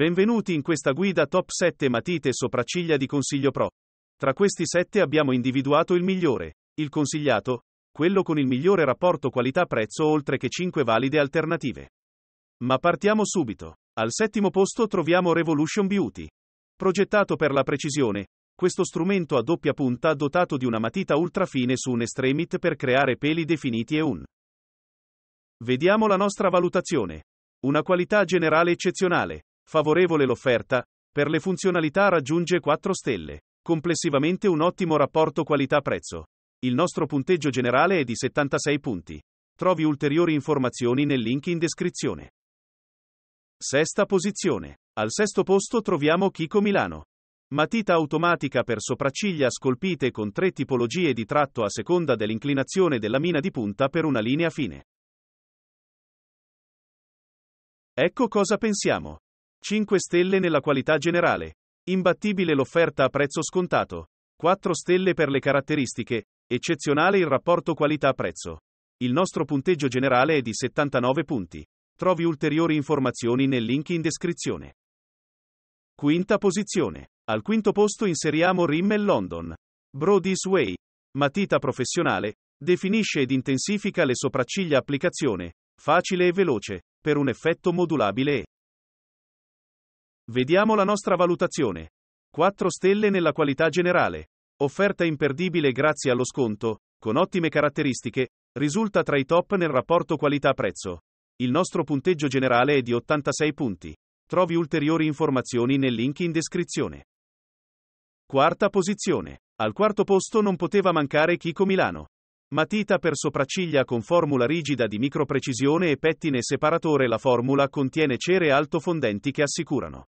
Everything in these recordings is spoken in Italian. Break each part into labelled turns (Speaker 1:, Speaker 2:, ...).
Speaker 1: Benvenuti in questa guida top 7 matite e sopracciglia di Consiglio Pro. Tra questi 7 abbiamo individuato il migliore, il consigliato, quello con il migliore rapporto qualità-prezzo oltre che 5 valide alternative. Ma partiamo subito. Al settimo posto troviamo Revolution Beauty. Progettato per la precisione, questo strumento a doppia punta dotato di una matita ultrafine su un extremit per creare peli definiti e un. Vediamo la nostra valutazione. Una qualità generale eccezionale, favorevole l'offerta, per le funzionalità raggiunge 4 stelle. Complessivamente un ottimo rapporto qualità-prezzo. Il nostro punteggio generale è di 76 punti. Trovi ulteriori informazioni nel link in descrizione. Sesta posizione. Al sesto posto troviamo Chico Milano. Matita automatica per sopracciglia scolpite con tre tipologie di tratto a seconda dell'inclinazione della mina di punta per una linea fine. Ecco cosa pensiamo. 5 stelle nella qualità generale. Imbattibile l'offerta a prezzo scontato. 4 stelle per le caratteristiche. Eccezionale il rapporto qualità-prezzo. Il nostro punteggio generale è di 79 punti. Trovi ulteriori informazioni nel link in descrizione. Quinta posizione. Al quinto posto inseriamo Rimmel London. Brody's Way. Matita professionale. Definisce ed intensifica le sopracciglia applicazione. Facile e veloce. Per un effetto modulabile e Vediamo la nostra valutazione. 4 stelle nella qualità generale. Offerta imperdibile grazie allo sconto, con ottime caratteristiche, risulta tra i top nel rapporto qualità-prezzo. Il nostro punteggio generale è di 86 punti. Trovi ulteriori informazioni nel link in descrizione. Quarta posizione. Al quarto posto non poteva mancare Chico Milano. Matita per sopracciglia con formula rigida di microprecisione e pettine separatore. La formula contiene cere alto fondenti che assicurano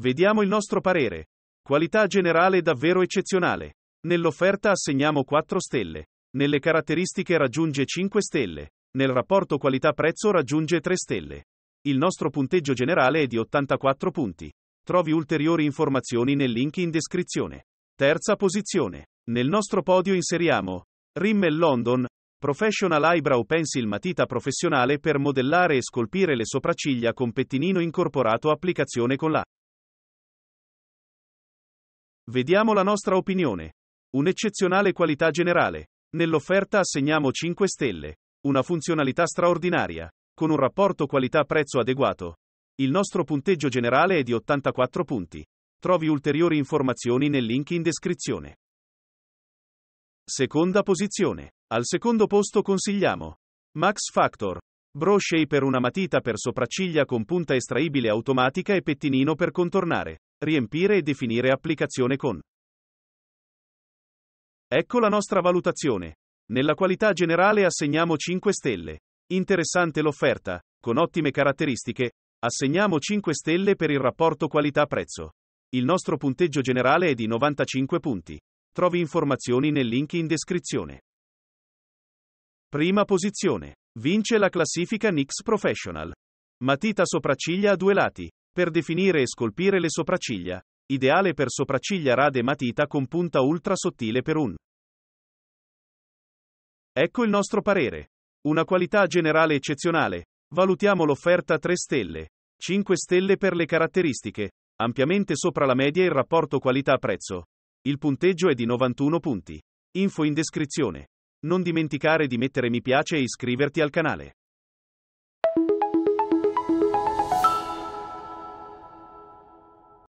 Speaker 1: Vediamo il nostro parere. Qualità generale davvero eccezionale. Nell'offerta assegniamo 4 stelle. Nelle caratteristiche raggiunge 5 stelle. Nel rapporto qualità-prezzo raggiunge 3 stelle. Il nostro punteggio generale è di 84 punti. Trovi ulteriori informazioni nel link in descrizione. Terza posizione. Nel nostro podio inseriamo Rimmel London, Professional Eyebrow Pencil matita professionale per modellare e scolpire le sopracciglia con pettinino incorporato applicazione con la Vediamo la nostra opinione. Un'eccezionale qualità generale. Nell'offerta assegniamo 5 stelle. Una funzionalità straordinaria, con un rapporto qualità-prezzo adeguato. Il nostro punteggio generale è di 84 punti. Trovi ulteriori informazioni nel link in descrizione. Seconda posizione. Al secondo posto consigliamo Max Factor. Bro Shaper una matita per sopracciglia con punta estraibile automatica e pettinino per contornare. Riempire e definire applicazione con. Ecco la nostra valutazione. Nella qualità generale assegniamo 5 stelle. Interessante l'offerta, con ottime caratteristiche, assegniamo 5 stelle per il rapporto qualità-prezzo. Il nostro punteggio generale è di 95 punti. Trovi informazioni nel link in descrizione. Prima posizione. Vince la classifica Nix Professional. Matita sopracciglia a due lati per definire e scolpire le sopracciglia. Ideale per sopracciglia rade matita con punta ultra sottile per un. Ecco il nostro parere. Una qualità generale eccezionale. Valutiamo l'offerta 3 stelle. 5 stelle per le caratteristiche. Ampiamente sopra la media il rapporto qualità-prezzo. Il punteggio è di 91 punti. Info in descrizione. Non dimenticare di mettere mi piace e iscriverti al canale.